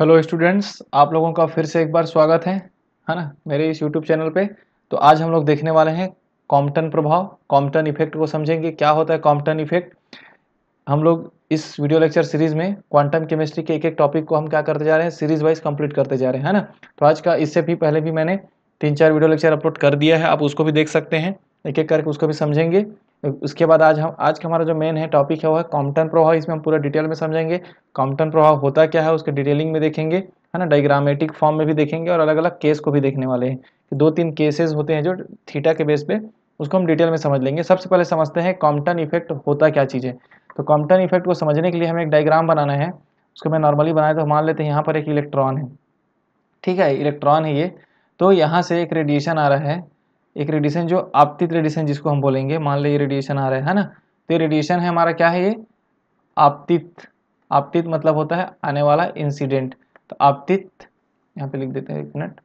hello students आप लोगों का फिर से एक बार स्वागत है है ना मेरे इस यूट्यूब चैनल पे तो आज हम लोग देखने वाले हैं कॉम्पटन प्रभाव कॉम्पटन इफेक्ट को समझेंगे क्या होता है कॉम्पटन इफेक्ट हम लोग इस वीडियो लेक्चर सीरीज में क्वांटम केमिस्ट्री के एक एक टॉपिक को हम क्या करते जा रहे हैं सीरीज वाइज कंप्लीट करते जा रहे हैं है ना तो आज का इससे भी पहले भी मैंने तीन चार वीडियो लेक्चर अपलोड कर दिया है आप उसको भी देख सकते हैं एक एक करके उसको भी समझेंगे उसके बाद आज हम आज का हमारा जो मेन है टॉपिक है वो है कॉम्पटन प्रभाव इसमें हम पूरा डिटेल में समझेंगे कॉम्पटन प्रभाव होता क्या है उसके डिटेलिंग में देखेंगे है ना डायग्रामेटिक फॉर्म में भी देखेंगे और अलग अलग केस को भी देखने वाले हैं दो तीन केसेस होते हैं जो थीटा के बेस पे उसको हम डिटेल में समझ लेंगे सबसे पहले समझते हैं कॉम्पटन इफेक्ट होता क्या चीज़ है तो कॉम्पटन इफेक्ट को समझने के लिए हमें एक डायग्राम बनाना है उसको मैं नॉर्मली बनाया तो मान लेते हैं यहाँ पर एक इलेक्ट्रॉन है ठीक है इलेक्ट्रॉन है ये तो यहाँ से एक रेडिएशन आ रहा है एक रेडिएशन जो आपतित रेडिएशन जिसको हम बोलेंगे मान लो ये रेडिएशन आ रहा है है ना तो ये रेडिएशन है हमारा क्या है ये आपतित आपतित मतलब होता है आने वाला इंसिडेंट तो आपतित यहाँ पे लिख देते हैं एक मिनट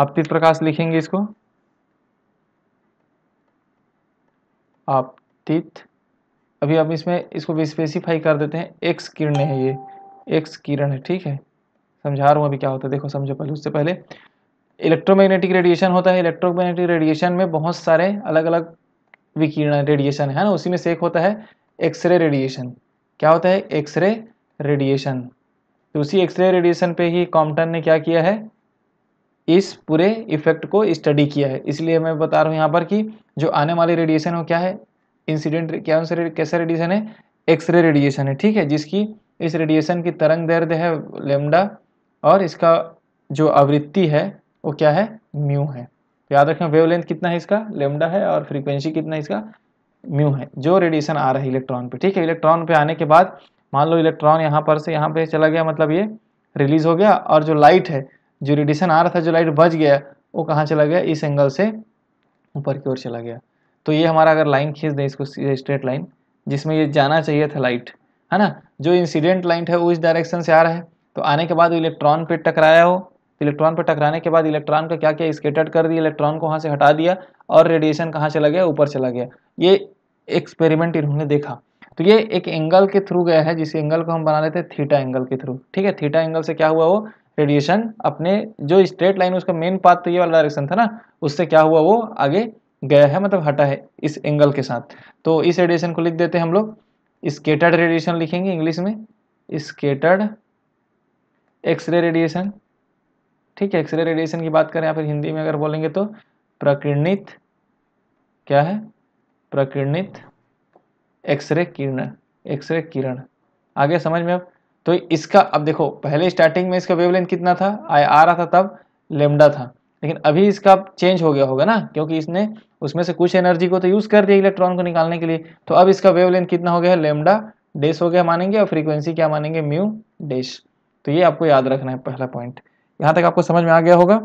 आपतित प्रकाश लिखेंगे इसको आपतित अभी हम इसमें इसको स्पेसिफाई कर देते हैं एक्स किरण है ये एक्स किरण है ठीक है समझा रहा हूँ अभी क्या होता है देखो समझो पहले उससे पहले इलेक्ट्रोमैग्नेटिक रेडिएशन होता है इलेक्ट्रोमैग्नेटिक रेडिएशन में बहुत सारे अलग अलग विकिरण रेडिएशन है ना उसी में से एक होता है एक्सरे रेडिएशन क्या होता है एक्सरे रेडिएशन तो उसी एक्सरे रेडिएशन पे ही कॉम्पटन ने क्या किया है इस पूरे इफेक्ट को स्टडी किया है इसलिए मैं बता रहा हूँ यहाँ पर कि जो आने वाली रेडिएशन हो क्या है इंसिडेंट क्या उनसे कैसा रेडिएशन है एक्सरे रेडिएशन है ठीक है जिसकी इस रेडिएशन की तरंग दर्द है लेमडा और इसका जो आवृत्ति है वो क्या है म्यू है तो याद रखें वेवलेंथ कितना है इसका लेमडा है और फ्रीक्वेंसी कितना है इसका म्यू है जो रेडिएशन आ रहा है इलेक्ट्रॉन पे ठीक है इलेक्ट्रॉन पे आने के बाद मान लो इलेक्ट्रॉन यहाँ पर से यहाँ पे चला गया मतलब ये रिलीज हो गया और जो लाइट है जो रेडिएशन आ रहा था जो लाइट बच गया वो कहाँ चला गया इस एंगल से ऊपर की ओर चला गया तो ये हमारा अगर लाइन खींच दें इसको स्ट्रेट लाइन जिसमें ये जाना चाहिए था लाइट है ना जो इंसिडेंट लाइट है वो इस डायरेक्शन से आ रहा है तो आने के बाद इलेक्ट्रॉन पे टकराया हो तो इलेक्ट्रॉन पे टकराने के बाद इलेक्ट्रॉन का क्या किया स्केटर्ड कर दिया इलेक्ट्रॉन को वहाँ से हटा दिया और रेडिएशन कहाँ चला गया ऊपर चला गया ये एक्सपेरिमेंट इन्होंने देखा तो ये एक एंगल के थ्रू गया है जिस एंगल को हम बना लेते हैं थीटा एंगल के थ्रू ठीक है थीटा एंगल से क्या हुआ वो रेडिएशन अपने जो स्ट्रेट लाइन उसका मेन पाथ तो ये वाला डायरेक्शन था ना उससे क्या हुआ वो आगे गया है मतलब हटा है इस एंगल के साथ तो इस रेडिएशन को लिख देते हैं हम लोग स्केटर्ड रेडिएशन लिखेंगे इंग्लिश में स्केटर्ड एक्सरे रेडिएशन ठीक है एक्सरे रेडिएशन की बात करें या फिर हिंदी में अगर बोलेंगे तो प्रकीर्णित क्या है प्रकीर्णित एक्सरे किरण एक्सरे किरण आगे समझ में अब तो इसका अब देखो पहले स्टार्टिंग में इसका वेवलेंथ कितना था आया आ रहा था तब लेमडा था लेकिन अभी इसका चेंज हो गया होगा ना क्योंकि इसने उसमें से कुछ एनर्जी को तो यूज़ कर दिया इलेक्ट्रॉन को निकालने के लिए तो अब इसका वेवलेंथ कितना हो गया है लेमडा डेस हो गया मानेंगे और फ्रीक्वेंसी क्या मानेंगे म्यू डेस तो ये आपको याद रखना है पहला पॉइंट यहाँ तक आपको समझ में आ गया होगा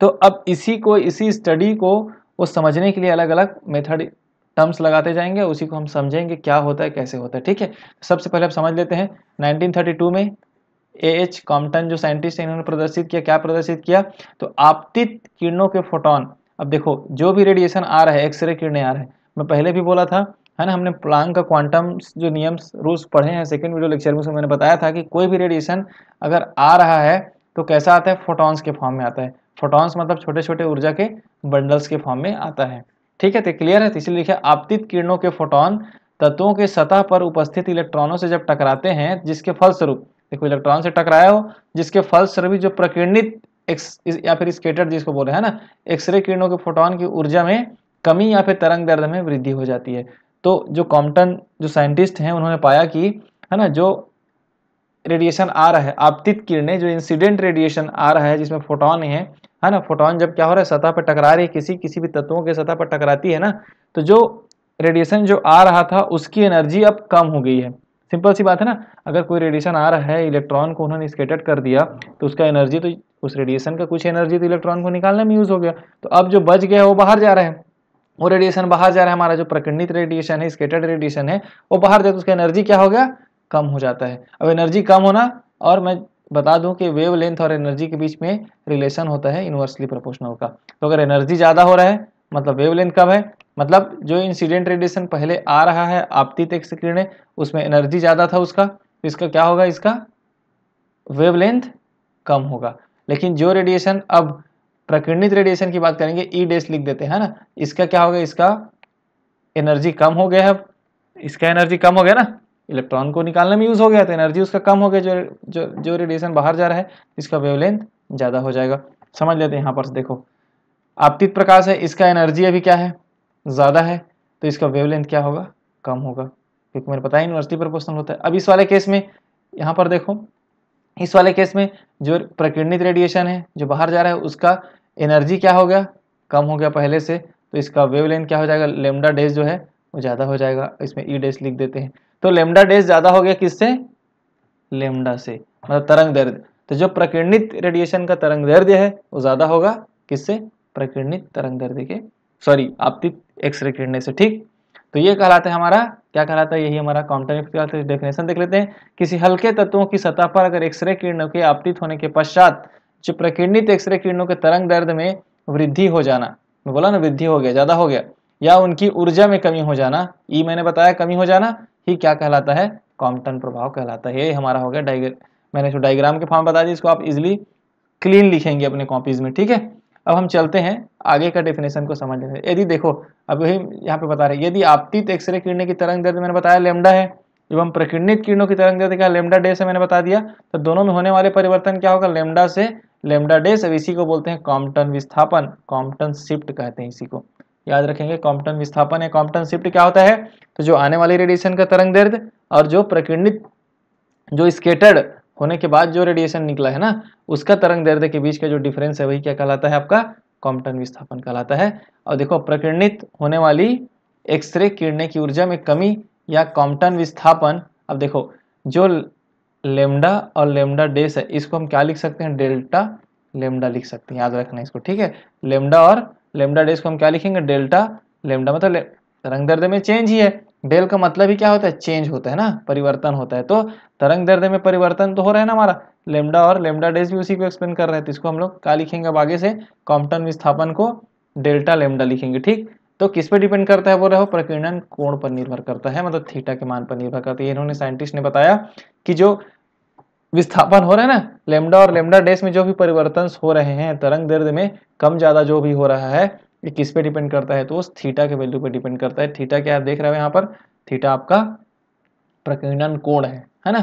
तो अब इसी को इसी स्टडी को वो समझने के लिए अलग अलग मेथड टर्म्स लगाते जाएंगे उसी को हम समझेंगे क्या होता है कैसे होता है ठीक है सबसे पहले आप समझ लेते हैं 1932 में ए एच कॉम्पटन जो साइंटिस्ट हैं इन्होंने प्रदर्शित किया क्या प्रदर्शित किया तो आपतित किरणों के फोटोन अब देखो जो भी रेडिएशन आ रहा है एक्सरे किरणें आ रहे हैं मैं पहले भी बोला था है ना हमने प्लांग का क्वांटम जो नियम्स रूल्स पढ़े हैं सेकंड वीडियो लेक्चर में उसमें मैंने बताया था कि कोई भी रेडिएशन अगर आ रहा है तो कैसा आता है फोटॉन्स के फॉर्म में आता है फोटॉन्स मतलब छोटे छोटे ऊर्जा के बंडल्स के फॉर्म में आता है ठीक है तो क्लियर है तो इसलिए लिखा आपतित किरणों के फोटोन तत्वों के सतह पर उपस्थित इलेक्ट्रॉनों से जब टकराते हैं जिसके फलस्वरूप देखो इलेक्ट्रॉन से टकराया हो जिसके फलस्वरूप जो प्रकीर्णित एक्स या फिर स्केटर जिसको बोले है ना एक्सरे किरणों के फोटोन की ऊर्जा में कमी या फिर तरंग दर्द में वृद्धि हो जाती है तो जो कॉम्पटन जो साइंटिस्ट हैं उन्होंने पाया कि है ना जो रेडिएशन आ रहा है आपतित किरणें जो इंसिडेंट रेडिएशन आ रहा है जिसमें फोटोन है है ना फोटोन जब क्या हो रहा है सतह पर टकरा रही है किसी किसी भी तत्वों के सतह पर टकराती है ना तो जो रेडिएशन जो आ रहा था उसकी एनर्जी अब कम हो गई है सिंपल सी बात है ना अगर कोई रेडिएशन आ रहा है इलेक्ट्रॉन को उन्होंने स्केटेड कर दिया तो उसका एनर्जी तो उस रेडिएशन का कुछ एनर्जी तो इलेक्ट्रॉन को निकालने में यूज़ हो गया तो अब जो बच गया है वो बाहर जा रहा है वो रेडिएशन बाहर जा रहा है हमारा जो प्रकंडित रेडिएशन है स्केटर्ड रेडिएशन है वो बाहर जाए तो उसका एनर्जी क्या हो गया कम हो जाता है अब एनर्जी कम होना और मैं बता दूं कि वेव लेंथ और एनर्जी के बीच में रिलेशन होता है इनवर्सली प्रोपोर्शनल का तो अगर एनर्जी ज़्यादा हो रहा है मतलब वेव लेंथ कम है मतलब जो इंसिडेंट रेडिएशन पहले आ रहा है आपतित एक्स किरणें उसमें एनर्जी ज़्यादा था उसका तो इसका क्या होगा इसका वेव लेंथ कम होगा लेकिन जो रेडिएशन अब प्रकृणित रेडिएशन की बात करेंगे ई e डेस लिख देते हैं ना इसका क्या होगा इसका एनर्जी कम हो गया है अब इसका एनर्जी कम हो गया ना इलेक्ट्रॉन को निकालने में यूज हो गया तो एनर्जी उसका कम हो गया जो जो जो रेडिएशन बाहर जा रहा है इसका वेवलेंथ ज़्यादा हो जाएगा समझ लेते हैं यहाँ पर देखो आपतित प्रकाश है इसका एनर्जी अभी क्या है ज़्यादा है तो इसका वेवलेंथ क्या होगा कम होगा क्योंकि मैंने पता है यूनिवर्सिटी क्वेश्चन होता है अब इस वाले केस में यहाँ पर देखो इस वाले केस में जो प्रकीर्णित रेडिएशन है जो बाहर जा रहा है उसका एनर्जी क्या हो गया कम हो गया पहले से तो इसका वेव क्या हो जाएगा लेमडा डेज जो है वो ज़्यादा हो जाएगा इसमें ई e डेज लिख देते हैं तो लेमडा डेज ज़्यादा हो गया किससे लेमडा से मतलब तरंग दर्द तो जो प्रकीर्णित रेडिएशन का तरंग दर्द है वो ज़्यादा होगा किससे प्रकीर्णित तरंग दर्द के सॉरी आपतित एक्सरे किरणें से ठीक तो ये कहलाता है हमारा क्या कहलाता है यही हमारा काउंटर डेफिनेशन देख लेते हैं किसी हल्के तत्वों की सतह पर अगर एक्सरे किरणों के आपतित होने के पश्चात जो प्रकीर्णित एक्सरे किरणों के तरंग दर्द में वृद्धि हो जाना मैं बोला ना वृद्धि हो गया ज़्यादा हो गया या उनकी ऊर्जा में कमी हो जाना ई मैंने बताया कमी हो जाना ही क्या कहलाता है कॉम्पटन प्रभाव कहलाता है ये हमारा हो गया डाइग्र मैंने इसको डायग्राम के फॉर्म बता दी इसको आप इजिली क्लीन लिखेंगे अपने कॉपीज में ठीक है अब हम चलते हैं आगे का डेफिनेशन को समझ लेते हैं यदि देखो अब यही यहाँ पे बता रहे हैं यदि आपतीत एक्सरे किरण की तरंग दर्द मैंने बताया लेमडा है जब हम प्रकिर्णित किरणों की तरंग दर्द का लेमडा डे से मैंने बता दिया तो दोनों में होने वाले परिवर्तन क्या होगा लेमडा से लेमडा डेस से इसी को बोलते हैं कॉम्पटन विस्थापन कॉम्पटन शिफ्ट कहते हैं इसी को याद रखेंगे कॉम्पटन विस्थापन या कॉम्पटन शिफ्ट क्या होता है तो जो आने वाली रेडिएशन का तरंग दर्द और जो प्रकिर्णित जो स्केटर्ड होने के बाद जो रेडिएशन निकला है ना उसका तरंग दैर्ध्य के बीच का जो डिफरेंस है वही क्या कहलाता है आपका कॉम्पटन विस्थापन कहलाता है और देखो प्रकीर्णित होने वाली एक्सरे किरणें की ऊर्जा में कमी या कॉम्पटन विस्थापन अब देखो जो लेमडा और लेमडा डेस है इसको हम क्या लिख सकते हैं डेल्टा लेमडा लिख सकते हैं याद रखना इसको ठीक है लेमडा और लेमडा डेस को हम क्या लिखेंगे डेल्टा लेमडा मतलब तरंग दर्द में चेंज ही है डेल का मतलब ही क्या होता है चेंज होता है ना परिवर्तन होता है तो तरंग दर्द में परिवर्तन तो हो रहा है ना हमारा लेमडा और लेमडा डेज भी उसी को एक्सप्लेन कर रहे हैं तो इसको हम लोग क्या लिखेंगे अब आगे से कॉम्पटन विस्थापन को डेल्टा लेमडा लिखेंगे ठीक तो किस पे डिपेंड करता है बोल रहे हो प्रकीर्णन कोण पर निर्भर करता है मतलब थीटा के मान पर निर्भर करता है इन्होंने साइंटिस्ट ने बताया कि जो विस्थापन हो रहा है ना लेमडा और लेमडा डेस में जो भी परिवर्तन हो रहे हैं तरंग दर्द में कम ज्यादा जो भी हो रहा है ये किस पे डिपेंड करता है तो उस थीटा के वैल्यू पे डिपेंड करता है थीटा क्या देख रहे हो यहाँ पर थीटा आपका प्रकीर्णन कोण है है ना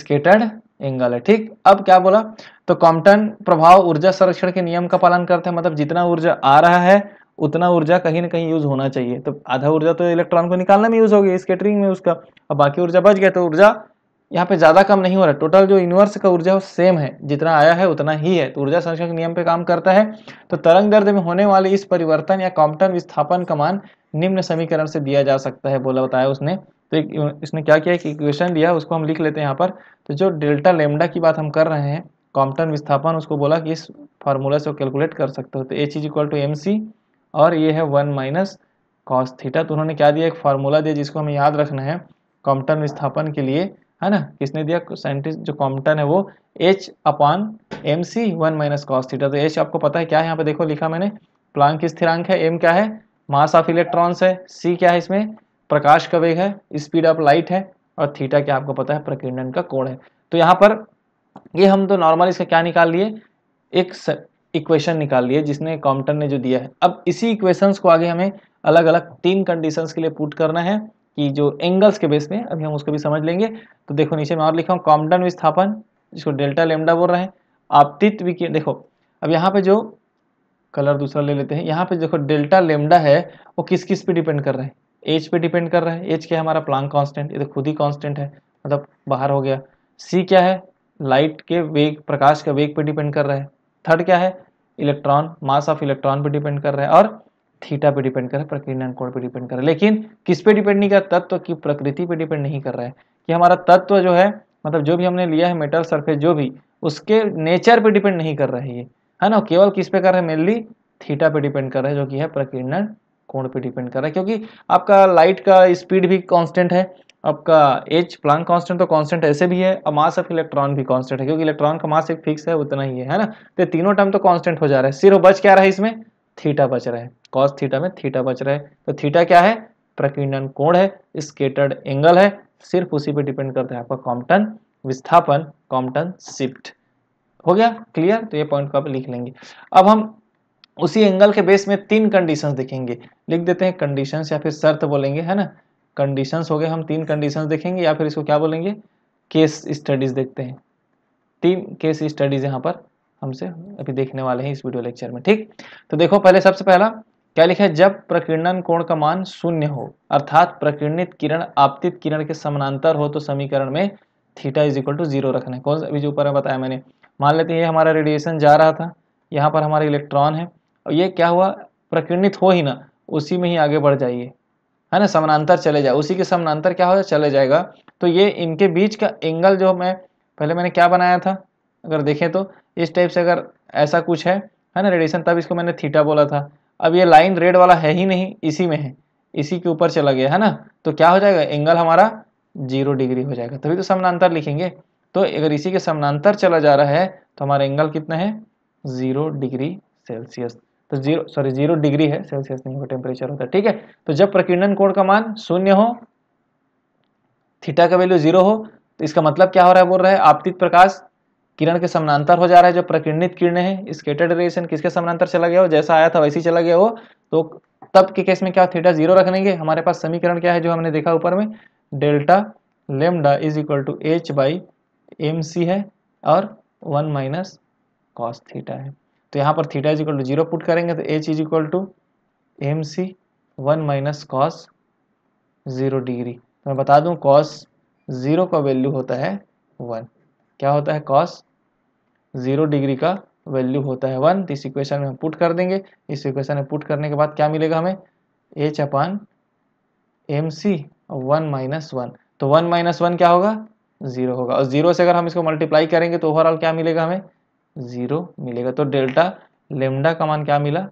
स्केटर्ड एंगल है ठीक अब क्या बोला तो कॉम्पटन प्रभाव ऊर्जा संरक्षण के नियम का पालन करते हैं मतलब जितना ऊर्जा आ रहा है उतना ऊर्जा कहीं ना कहीं यूज होना चाहिए तो आधा ऊर्जा तो इलेक्ट्रॉन को निकालने में यूज होगी स्केटरिंग में उसका अब बाकी ऊर्जा बच गया तो ऊर्जा यहाँ पे ज़्यादा कम नहीं हो रहा टोटल जो यूनिवर्स का ऊर्जा वो सेम है जितना आया है उतना ही है तो ऊर्जा संरक्षण नियम पे काम करता है तो तरंग दर्द में होने वाले इस परिवर्तन या कॉम्पटन विस्थापन का मान निम्न समीकरण से दिया जा सकता है बोला बताया उसने तो एक इसने क्या किया एक इक्वेशन लिया उसको हम लिख लेते हैं यहाँ पर तो जो डेल्टा लेमडा की बात हम कर रहे हैं कॉम्पटन विस्थापन उसको बोला कि इस फार्मूला से कैलकुलेट कर सकते हो तो H is equal to M C और ये है वन माइनस कॉस्थीटा तो उन्होंने क्या दिया एक फार्मूला दिया जिसको हमें याद रखना है कॉम्पटन विस्थापन के लिए है ना किसने दिया साइंटिस्ट जो कॉम्पटन है वो एच अपॉन एम सी वन माइनस कॉस थीटा तो एच आपको पता है क्या है यहाँ पे देखो लिखा मैंने प्लान की स्थिरांक है एम क्या है मास ऑफ इलेक्ट्रॉन्स है सी क्या है इसमें प्रकाश का वेग है स्पीड ऑफ लाइट है और थीटा क्या आपको पता है प्रकीर्णन का कोण है तो यहाँ पर ये हम तो नॉर्मल इसका क्या निकाल लिए एक इक्वेशन निकाल लिए जिसने कॉम्पटन ने जो दिया है अब इसी इक्वेशंस को आगे हमें अलग अलग तीन कंडीशंस के लिए पुट करना है कि जो एंगल्स के बेस में अभी हम उसको भी समझ लेंगे तो देखो नीचे मैं और लिखा हूँ कॉम्डन विस्थापन जिसको डेल्टा लेमडा बोल रहे हैं आपतित विकिरण देखो अब यहाँ पे जो कलर दूसरा ले लेते हैं यहाँ पे देखो डेल्टा लेमडा है वो किस किस पे डिपेंड कर रहे हैं एच पे डिपेंड कर रहा है एज क्या है हमारा प्लांग कांस्टेंट ये तो खुद ही कांस्टेंट है मतलब बाहर हो गया सी क्या है लाइट के वेग प्रकाश के वेग पे डिपेंड कर रहा है थर्ड क्या है इलेक्ट्रॉन मास ऑफ इलेक्ट्रॉन पे डिपेंड कर रहा है और थीटा पे डिपेंड कर रहा है प्रकीर्णन कोण पे डिपेंड कर रहा है लेकिन किस पे डिपेंड नहीं कर तत्व की प्रकृति पे डिपेंड नहीं कर रहा है कि हमारा तत्व जो है मतलब जो भी हमने लिया है मेटल सरफेस जो भी उसके नेचर पे डिपेंड नहीं कर रहा है ये है ना केवल किस पे कर रहा है मेनली थीटा पे डिपेंड कर रहा है जो कि है प्रकीर्णन कोण पे डिपेंड कर रहा है क्योंकि आपका लाइट का स्पीड भी कांस्टेंट है आपका एच प्लांक कांस्टेंट तो कांस्टेंट ऐसे भी है और मास ऑफ इलेक्ट्रॉन भी कांस्टेंट है क्योंकि इलेक्ट्रॉन का मास एक फिक्स है उतना ही है है ना तो तीनों टर्म तो कांस्टेंट हो जा रहा है सिर्फ बच क्या रहा है इसमें थीटा बच रहा है कॉस थीटा में थीटा बच रहा है तो थीटा क्या है प्रकीर्णन कोण है स्केटर्ड एंगल है सिर्फ उसी पे डिपेंड करता है आपका कॉम्पटन विस्थापन कॉम्पटन शिफ्ट हो गया क्लियर तो ये पॉइंट को आप लिख लेंगे अब हम उसी एंगल के बेस में तीन कंडीशंस देखेंगे लिख देते हैं कंडीशंस या फिर शर्त बोलेंगे है ना कंडीशंस हो गए हम तीन कंडीशंस देखेंगे या फिर इसको क्या बोलेंगे केस स्टडीज देखते हैं तीन केस स्टडीज यहाँ पर हमसे अभी देखने वाले हैं इस वीडियो लेक्चर में ठीक तो देखो पहले सबसे पहला क्या लिखा है जब प्रकीर्णन कोण का मान शून्य हो अर्थात प्रकीर्णित किरण आपतित किरण के समानांतर हो तो समीकरण में theta is equal to zero रखना है कौन अभी जो ऊपर बताया मैंने मान लेते हैं ये हमारा रेडिएशन जा रहा था यहाँ पर हमारे इलेक्ट्रॉन है और ये क्या हुआ प्रकीर्णित हो ही ना उसी में ही आगे बढ़ जाइए है ना समानांतर चले जाए उसी के समानांतर क्या हो जाए चले जाएगा तो ये इनके बीच का एंगल जो मैं पहले मैंने क्या बनाया था अगर देखें तो इस टाइप से अगर ऐसा कुछ है है ना रेडिएशन तब इसको मैंने थीटा बोला था अब ये लाइन रेड वाला है ही नहीं इसी में है इसी के ऊपर चला गया है ना तो क्या हो जाएगा एंगल हमारा जीरो डिग्री हो जाएगा तभी तो समानांतर लिखेंगे तो अगर इसी के समानांतर चला जा रहा है तो हमारा एंगल कितना है जीरो डिग्री सेल्सियस तो जीरो सॉरी जीरो डिग्री है सेल्सियस नहीं होगा टेम्परेचर होता है ठीक है तो जब प्रकीर्णन कोण का मान शून्य हो थीटा का वैल्यू जीरो हो तो इसका मतलब क्या हो रहा है बोल रहा है आपतित प्रकाश किरण के समानांतर हो जा रहा है जो प्रकिरणित किरण है स्केटेड रेडिएशन किसके समानांतर चला गया हो जैसा आया था वैसे ही चला गया हो तो तब के केस में क्या थीटा जीरो लेंगे हमारे पास समीकरण क्या है जो हमने देखा ऊपर में delta lambda is equal to H by M C है और वन माइनस कॉस थीटा है तो यहाँ पर theta is equal to zero put करेंगे तो H is equal to M C one minus cos zero degree तो मैं बता दूँ कॉस ज़ीरो का वैल्यू होता है वन क्या होता है कॉस जीरो डिग्री का वैल्यू होता है वन तो इस इक्वेशन में हम पुट कर देंगे इस इक्वेशन में पुट करने के बाद क्या मिलेगा हमें H upon M C one minus one तो वन माइनस वन क्या होगा जीरो होगा और जीरो से अगर हम इसको मल्टीप्लाई करेंगे तो ओवरऑल क्या मिलेगा हमें जीरो मिलेगा तो डेल्टा लेमडा का मान क्या मिला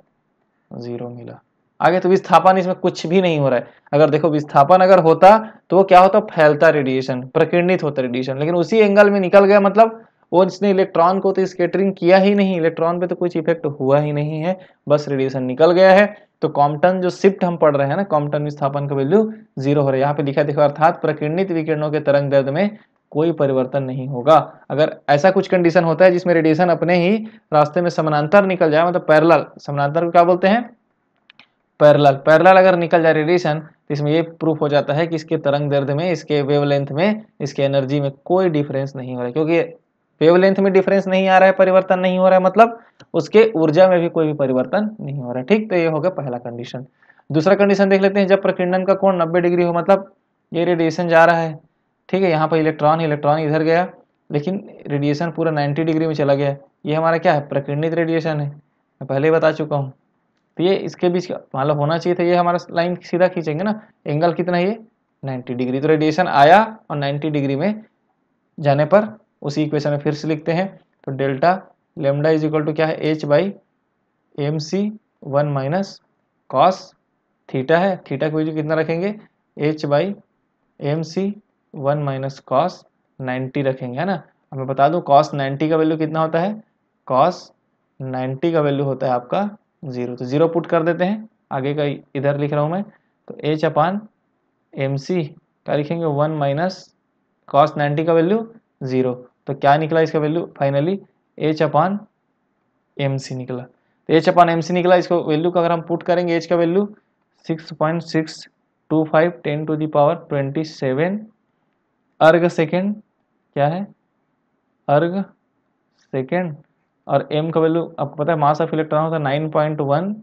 जीरो मिला आगे तो विस्थापन इसमें कुछ भी नहीं हो रहा है अगर देखो विस्थापन अगर होता तो वो क्या होता फैलता रेडिएशन प्रकीर्णित होता रेडिएशन लेकिन उसी एंगल में निकल गया मतलब और इसने इलेक्ट्रॉन को तो स्केटरिंग किया ही नहीं इलेक्ट्रॉन पे तो कुछ इफेक्ट हुआ ही नहीं है बस रेडिएशन निकल गया है तो कॉम्पटन जो शिफ्ट हम पढ़ रहे हैं ना कॉम्पटन विस्थापन का वैल्यू जीरो हो रहा है यहाँ पे लिखा देखो अर्थात प्रकीर्णित विकिरणों के तरंग दर्द में कोई परिवर्तन नहीं होगा अगर ऐसा कुछ कंडीशन होता है जिसमें रेडिएशन अपने ही रास्ते में समानांतर निकल जाए मतलब पैरल समानांतर क्या बोलते हैं पैरल पैरल अगर निकल जाए रेडिएशन तो इसमें ये प्रूफ हो जाता है कि इसके तरंग दर्द में इसके वेवलेंथ में इसके एनर्जी में कोई डिफरेंस नहीं हो रहा है क्योंकि वेवलेंथ में डिफरेंस नहीं आ रहा है परिवर्तन नहीं हो रहा है मतलब उसके ऊर्जा में भी कोई भी परिवर्तन नहीं हो रहा है ठीक तो ये हो गया पहला कंडीशन दूसरा कंडीशन देख लेते हैं जब प्रकिंडन का कोण 90 डिग्री हो मतलब ये रेडिएशन जा रहा है ठीक है यहाँ पर इलेक्ट्रॉन इलेक्ट्रॉन इधर गया लेकिन रेडिएशन पूरा नाइन्टी डिग्री में चला गया ये हमारा क्या है प्रकिंडित रेडिएशन है मैं पहले ही बता चुका हूँ तो ये इसके बीच मान लो होना चाहिए था ये हमारा लाइन सीधा खींचेंगे ना एंगल कितना ये 90 डिग्री तो रेडिएशन आया और 90 डिग्री में जाने पर उसी इक्वेशन में फिर से लिखते हैं तो delta lambda is equal to क्या है H by M C one minus cos theta है थीटा की वैल्यू कितना रखेंगे H by M C one minus cos ninety रखेंगे है ना मैं बता दूँ कॉस नाइन्टी का वैल्यू कितना होता है कॉस नाइन्टी का वैल्यू होता है आपका जीरो तो जीरो पुट कर देते हैं आगे का इधर लिख रहा हूँ मैं तो एच अपान एम सी का लिखेंगे वन माइनस कॉस नाइन्टी का वैल्यू ज़ीरो तो क्या निकला इसका value finally H upon M C निकला तो एच अपान एम सी निकला इसको वैल्यू का अगर हम पुट करेंगे एच का value six point six two five ten to the power twenty seven erg second क्या है अर्घ सेकेंड और एम का वैल्यू आपको पता है मास ऑफ इलेक्ट्रॉन होता है nine point one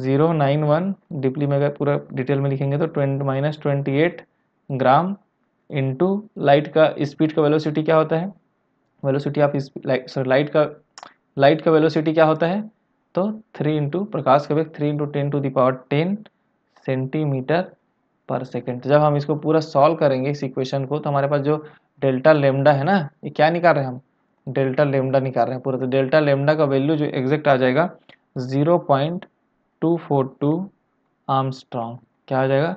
zero nine one डिप्ली में अगर पूरा डिटेल में लिखेंगे तो twenty minus twenty eight gram into light का स्पीड का वेलोसिटी क्या होता है velocity of light sorry light का लाइट का वेलोसिटी क्या होता है तो थ्री इंटू प्रकाश का वेग three into ten to the power ten centimetre per second जब हम इसको पूरा सॉल्व करेंगे इस इक्वेशन को तो हमारे पास जो डेल्टा लेमडा है ना ये क्या निकाल रहे हैं हम डेल्टा लेमडा निकाल रहे हैं पूरा तो डेल्टा लेमडा का वैल्यू जो एग्जैक्ट आ जाएगा zero point two four two angstrom क्या हो जाएगा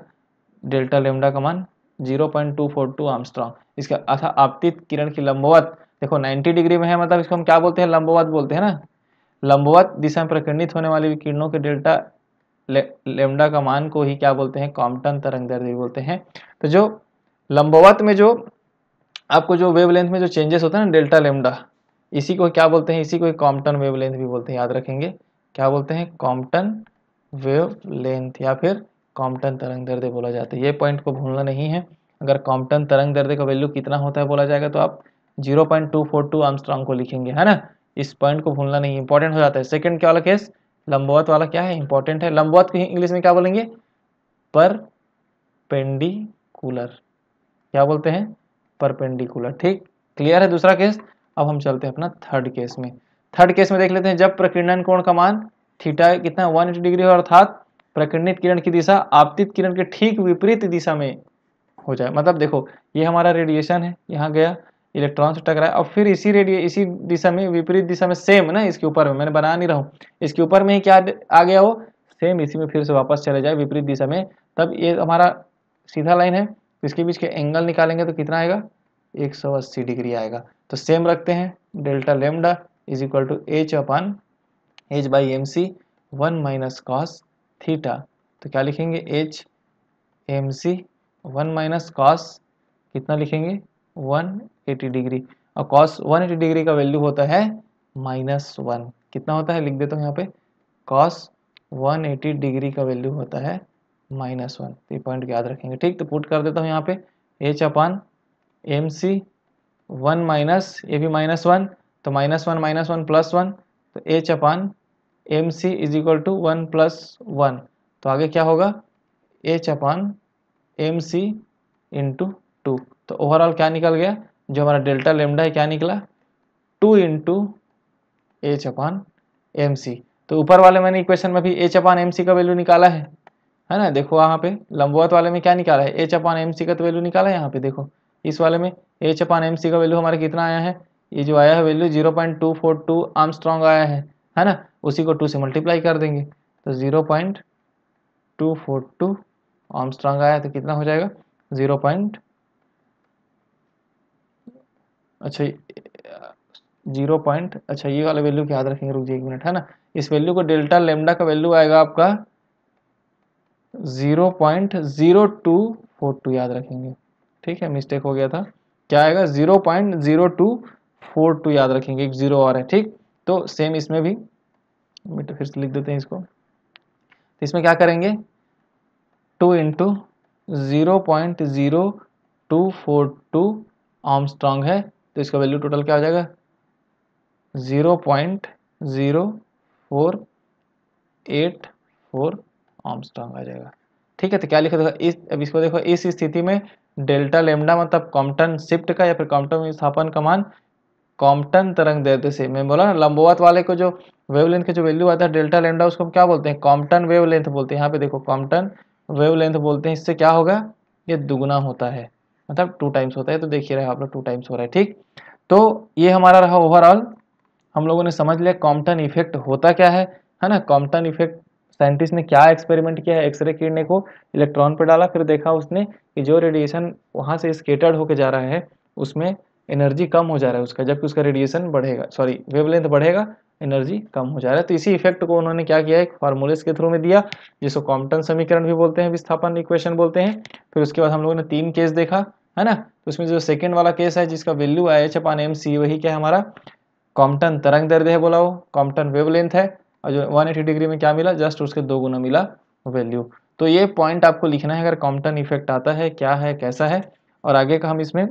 डेल्टा लेमडा का मान 0.242 आर्मस्ट्रांग इसका अच्छा, अथा आपतित किरण की लंबवत देखो 90 डिग्री में है मतलब इसको हम क्या बोलते हैं लंबवत बोलते हैं ना लंबवत दिशा में प्रकिरणित होने वाली किरणों के डेल्टा लेमडा का मान को ही क्या बोलते हैं कॉम्पटन तरंग दर्द बोलते हैं तो जो लंबवत में जो आपको जो वेवलेंथ में जो चेंजेस होता है ना डेल्टा लेमडा इसी को क्या बोलते हैं इसी को कॉम्पटन वेवलेंथ भी बोलते हैं याद रखेंगे क्या बोलते हैं कॉम्पटन वेवलेंथ या फिर कॉम्पटन तरंग दर्दे बोला जाता है ये पॉइंट को भूलना नहीं है अगर कॉम्पटन तरंग दर्दे का वैल्यू कितना होता है बोला जाएगा तो आप zero point two four two angstrom को लिखेंगे है ना इस पॉइंट को भूलना नहीं इंपॉर्टेंट हो जाता है सेकंड क्या वाला केस लंबवत वाला क्या है इंपॉर्टेंट है लंबवत को इंग्लिश में क्या बोलेंगे पर पेंडिकुलर क्या बोलते हैं परपेंडिकुलर ठीक क्लियर है दूसरा केस अब हम चलते हैं अपना थर्ड केस में थर्ड केस में देख लेते हैं जब प्रकीर्णन कोण का मान थीटा कितना वन डिग्री है अर्थात प्रकिरणित किरण की दिशा आपतित किरण के ठीक विपरीत दिशा में हो जाए मतलब देखो ये हमारा रेडिएशन है यहाँ गया इलेक्ट्रॉन से टकराया और फिर इसी रेडिए इसी दिशा में विपरीत दिशा में सेम ना इसके ऊपर में मैंने बना नहीं रहा हूँ इसके ऊपर में ही क्या आ गया हो सेम इसी में फिर से वापस चले जाए विपरीत दिशा में तब ये हमारा सीधा लाइन है इसके बीच के एंगल निकालेंगे तो कितना आएगा एक डिग्री आएगा तो सेम रखते हैं delta lambda is equal to h upon h by M C one minus cos theta तो क्या लिखेंगे एच एम सी वन माइनस कॉस कितना लिखेंगे 180 डिग्री और कॉस 180 डिग्री का वैल्यू होता है माइनस वन कितना होता है लिख देता हूँ यहाँ पे कॉस 180 डिग्री का वैल्यू होता है माइनस वन तो ये पॉइंट याद रखेंगे ठीक तो पुट कर देता हूँ यहाँ पे h upon M C one minus ये भी माइनस वन तो minus one minus one plus one तो h upon M c is equal to one plus one तो आगे क्या होगा h upon M c into two तो ओवरऑल क्या निकल गया जो हमारा डेल्टा लेमडा है क्या निकला two into h upon M c तो ऊपर वाले मैंने इक्वेशन में भी एच अपान एम सी का वैल्यू निकाला है है ना देखो वहाँ पे लंबवत वाले में क्या निकाला है एच अपान एम सी का तो वैल्यू निकाला है यहाँ पे देखो इस वाले में एच अपान एम सी का वैल्यू हमारा कितना आया है ये जो आया है value zero point two four two angstrom आया है है ना उसी को टू से मल्टीप्लाई कर देंगे तो zero point two four two angstrom आया तो कितना हो जाएगा ज़ीरो पॉइंट अच्छा जीरो पॉइंट अच्छा ये वाला वैल्यू याद रखेंगे रुक जाए एक मिनट है ना इस वैल्यू को डेल्टा लेमडा का वैल्यू आएगा आपका zero point zero two four two याद रखेंगे ठीक है मिस्टेक हो गया था क्या आएगा zero point zero two four two याद रखेंगे एक ज़ीरो और है ठीक तो सेम इसमें भी मीटर फिर से लिख देते हैं इसको तो इसमें क्या करेंगे two into zero point zero two four two angstrom है तो इसका वैल्यू टोटल क्या हो जाएगा zero point zero four eight four angstrom आ जाएगा ठीक है तो क्या लिखा था इस अब इसको देखो इस स्थिति में डेल्टा लेमडा मतलब कॉम्पटन शिफ्ट का या फिर कॉम्पटन विस्थापन कमान कॉम्पटन तरंग दैर्ध्य से मैं बोला ना लंबोवत वाले को जो वेवलेंथ का जो वैल्यू आता है डेल्टा लेंडा उसको हम क्या बोलते हैं कॉम्पटन वेवलेंथ बोलते हैं यहाँ पे देखो कॉम्पटन वेवलेंथ बोलते हैं इससे क्या होगा ये दुगुना होता है मतलब टू टाइम्स होता है तो देखिए रहा आप लोग टू टाइम्स हो रहा है ठीक तो ये हमारा रहा ओवरऑल हम लोगों ने समझ लिया कॉम्पटन इफेक्ट होता क्या है है ना कॉम्पटन इफेक्ट साइंटिस्ट ने क्या एक्सपेरिमेंट किया है एक्सरे किरने को इलेक्ट्रॉन पर डाला फिर देखा उसने कि जो रेडिएशन वहाँ से स्केटर्ड होकर जा रहा है उसमें एनर्जी कम हो जा रहा है उसका जबकि उसका रेडिएशन बढ़ेगा सॉरी वेवलेंथ बढ़ेगा एनर्जी कम हो जा रहा है तो इसी इफेक्ट को उन्होंने क्या किया एक फार्मूलेस के थ्रू में दिया जिसको कॉम्पटन समीकरण भी बोलते हैं विस्थापन इक्वेशन बोलते हैं फिर उसके बाद हम लोगों ने तीन केस देखा है ना तो उसमें जो सेकेंड वाला केस है जिसका वैल्यू आई एच अपान एम सी वही क्या हमारा कॉम्पटन तरंग दर्द है बोला वो कॉम्पटन वेव है और जो वन डिग्री में क्या मिला जस्ट उसके दो गुना मिला वैल्यू तो ये पॉइंट आपको लिखना है अगर कॉम्पटन इफेक्ट आता है क्या है कैसा है और आगे का हम इसमें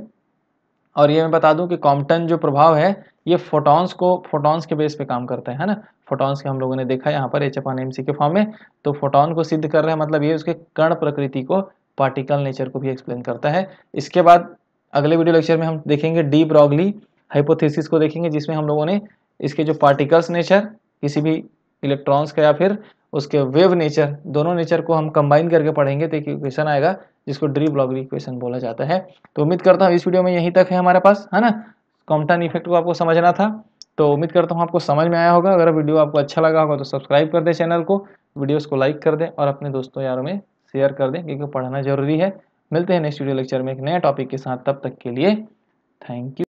और ये मैं बता दूं कि कॉम्पटन जो प्रभाव है ये फोटॉन्स को फोटॉन्स के बेस पे काम करता है ना फोटॉन्स के हम लोगों ने देखा यहाँ पर एच एफ आन एम के फॉर्म में तो फोटॉन को सिद्ध कर रहे हैं मतलब ये उसके कर्ण प्रकृति को पार्टिकल नेचर को भी एक्सप्लेन करता है इसके बाद अगले वीडियो लेक्चर में हम देखेंगे डी ब्रॉगली हाइपोथेसिस को देखेंगे जिसमें हम लोगों ने इसके जो पार्टिकल्स नेचर किसी भी इलेक्ट्रॉन्स का या फिर उसके वेव नेचर दोनों नेचर को हम कंबाइन करके पढ़ेंगे तो एक क्वेश्चन आएगा जिसको ड्री ब्लॉगरी इक्वेशन बोला जाता है तो उम्मीद करता हूँ इस वीडियो में यहीं तक है हमारे पास है ना कॉम्पटन इफेक्ट को आपको समझना था तो उम्मीद करता हूँ आपको समझ में आया होगा अगर वीडियो आपको अच्छा लगा होगा तो सब्सक्राइब कर दें चैनल को वीडियोस को लाइक कर दें और अपने दोस्तों यारों में शेयर कर दें क्योंकि पढ़ना जरूरी है मिलते हैं नेक्स्ट वीडियो लेक्चर में एक नए टॉपिक के साथ तब तक के लिए थैंक यू